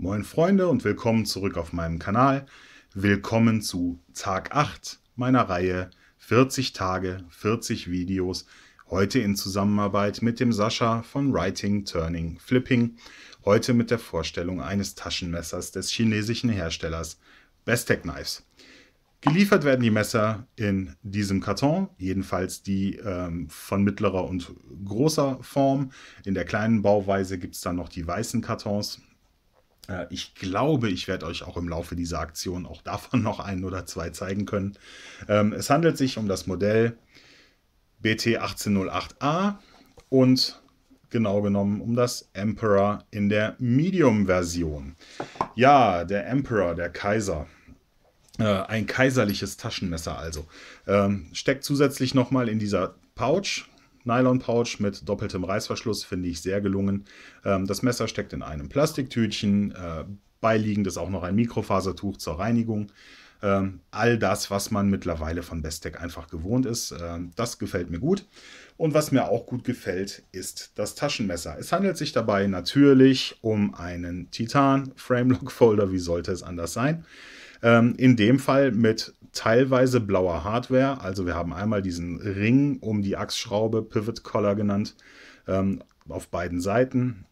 Moin Freunde und willkommen zurück auf meinem Kanal. Willkommen zu Tag 8 meiner Reihe 40 Tage, 40 Videos. Heute in Zusammenarbeit mit dem Sascha von Writing, Turning, Flipping. Heute mit der Vorstellung eines Taschenmessers des chinesischen Herstellers Bestech Knives. Geliefert werden die Messer in diesem Karton, jedenfalls die ähm, von mittlerer und großer Form. In der kleinen Bauweise gibt es dann noch die weißen Kartons, äh, ich glaube, ich werde euch auch im Laufe dieser Aktion auch davon noch einen oder zwei zeigen können. Ähm, es handelt sich um das Modell BT 1808A und genau genommen um das Emperor in der Medium-Version. Ja, der Emperor, der Kaiser. Äh, ein kaiserliches Taschenmesser also. Ähm, steckt zusätzlich nochmal in dieser Pouch Nylon-Pouch mit doppeltem Reißverschluss, finde ich sehr gelungen. Ähm, das Messer steckt in einem Plastiktütchen, äh, beiliegend ist auch noch ein Mikrofasertuch zur Reinigung. Ähm, all das, was man mittlerweile von Bestec einfach gewohnt ist, ähm, das gefällt mir gut. Und was mir auch gut gefällt, ist das Taschenmesser. Es handelt sich dabei natürlich um einen Titan Framelock Folder, wie sollte es anders sein? Ähm, in dem Fall mit teilweise blauer Hardware. Also wir haben einmal diesen Ring um die Achsschraube, Pivot Collar genannt, ähm, auf beiden Seiten.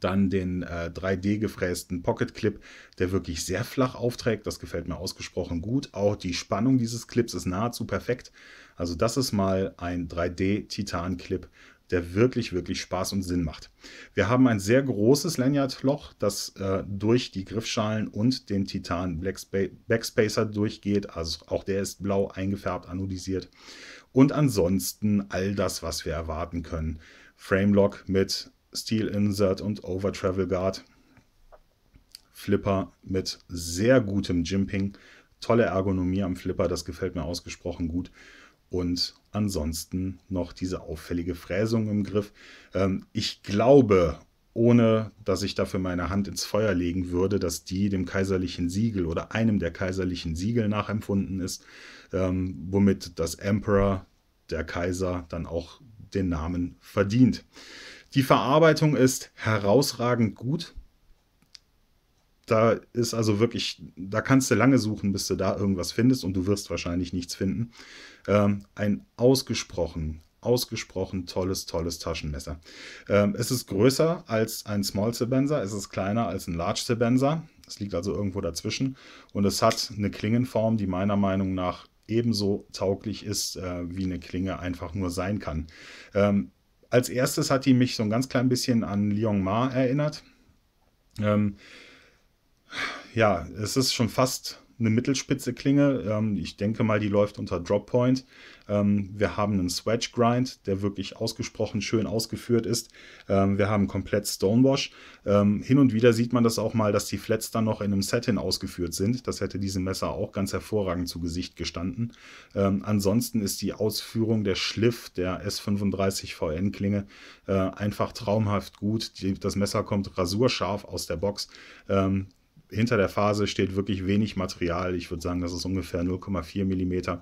Dann den äh, 3D gefrästen Pocket Clip, der wirklich sehr flach aufträgt. Das gefällt mir ausgesprochen gut. Auch die Spannung dieses Clips ist nahezu perfekt. Also das ist mal ein 3D-Titan-Clip, der wirklich, wirklich Spaß und Sinn macht. Wir haben ein sehr großes Lanyard-Loch, das äh, durch die Griffschalen und den Titan Blackspa Backspacer durchgeht. Also auch der ist blau eingefärbt, anodisiert. Und ansonsten all das, was wir erwarten können. Frame Lock mit Steel Insert und Over Travel Guard. Flipper mit sehr gutem Jimping. Tolle Ergonomie am Flipper, das gefällt mir ausgesprochen gut. Und ansonsten noch diese auffällige Fräsung im Griff. Ähm, ich glaube, ohne dass ich dafür meine Hand ins Feuer legen würde, dass die dem kaiserlichen Siegel oder einem der kaiserlichen Siegel nachempfunden ist, ähm, womit das Emperor, der Kaiser, dann auch den Namen verdient. Die Verarbeitung ist herausragend gut da ist also wirklich, da kannst du lange suchen, bis du da irgendwas findest und du wirst wahrscheinlich nichts finden. Ähm, ein ausgesprochen, ausgesprochen tolles, tolles Taschenmesser. Ähm, es ist größer als ein Small Sebenser, es ist kleiner als ein Large Sebenser. Es liegt also irgendwo dazwischen und es hat eine Klingenform, die meiner Meinung nach ebenso tauglich ist, äh, wie eine Klinge einfach nur sein kann. Ähm, als erstes hat die mich so ein ganz klein bisschen an Liong Ma erinnert. Ähm, ja, es ist schon fast eine mittelspitze Klinge. Ähm, ich denke mal, die läuft unter Droppoint. Ähm, wir haben einen Swedge Grind, der wirklich ausgesprochen schön ausgeführt ist. Ähm, wir haben komplett Stonewash. Ähm, hin und wieder sieht man das auch mal, dass die Flats dann noch in einem Setting ausgeführt sind. Das hätte diesem Messer auch ganz hervorragend zu Gesicht gestanden. Ähm, ansonsten ist die Ausführung der Schliff der S35 VN Klinge äh, einfach traumhaft gut. Die, das Messer kommt rasurscharf aus der Box. Ähm, hinter der Phase steht wirklich wenig Material. Ich würde sagen, das ist ungefähr 0,4 mm.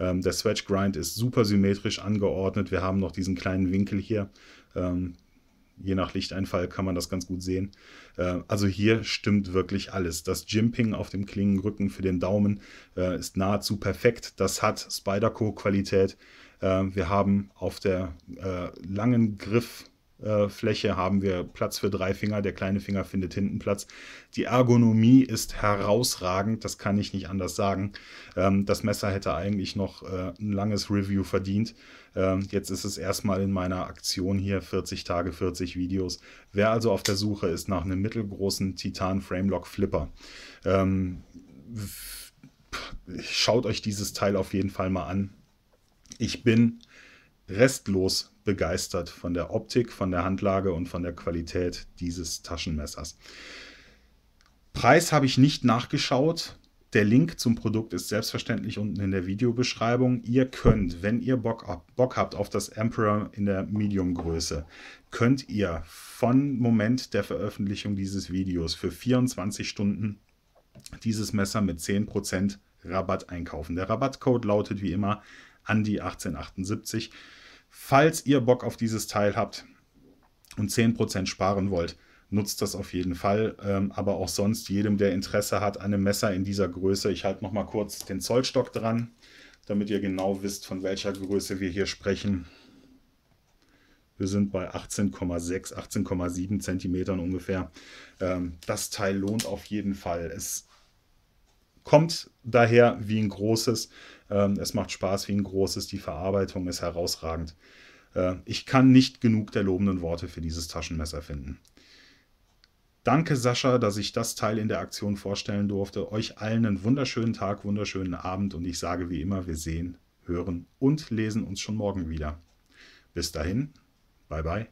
Ähm, der Swatch Grind ist super symmetrisch angeordnet. Wir haben noch diesen kleinen Winkel hier. Ähm, je nach Lichteinfall kann man das ganz gut sehen. Äh, also hier stimmt wirklich alles. Das Jimping auf dem Klingenrücken für den Daumen äh, ist nahezu perfekt. Das hat Spyderco-Qualität. Äh, wir haben auf der äh, langen Griff äh, Fläche haben wir Platz für drei Finger, der kleine Finger findet hinten Platz. Die Ergonomie ist herausragend, das kann ich nicht anders sagen. Ähm, das Messer hätte eigentlich noch äh, ein langes Review verdient. Ähm, jetzt ist es erstmal in meiner Aktion hier 40 Tage, 40 Videos. Wer also auf der Suche ist nach einem mittelgroßen Titan Framelock Flipper, ähm, schaut euch dieses Teil auf jeden Fall mal an. Ich bin restlos begeistert von der Optik, von der Handlage und von der Qualität dieses Taschenmessers. Preis habe ich nicht nachgeschaut. Der Link zum Produkt ist selbstverständlich unten in der Videobeschreibung. Ihr könnt, wenn ihr Bock, Bock habt auf das Emperor in der Medium-Größe, könnt ihr von Moment der Veröffentlichung dieses Videos für 24 Stunden dieses Messer mit 10% Rabatt einkaufen. Der Rabattcode lautet wie immer die 1878. Falls ihr Bock auf dieses Teil habt und 10% sparen wollt, nutzt das auf jeden Fall. Ähm, aber auch sonst jedem, der Interesse hat an einem Messer in dieser Größe. Ich halte noch mal kurz den Zollstock dran, damit ihr genau wisst, von welcher Größe wir hier sprechen. Wir sind bei 18,6, 18,7 Zentimetern ungefähr. Ähm, das Teil lohnt auf jeden Fall. Es kommt daher wie ein großes. Ähm, es macht Spaß wie ein großes. Die Verarbeitung ist herausragend. Äh, ich kann nicht genug der lobenden Worte für dieses Taschenmesser finden. Danke, Sascha, dass ich das Teil in der Aktion vorstellen durfte. Euch allen einen wunderschönen Tag, wunderschönen Abend und ich sage wie immer, wir sehen, hören und lesen uns schon morgen wieder. Bis dahin, bye bye.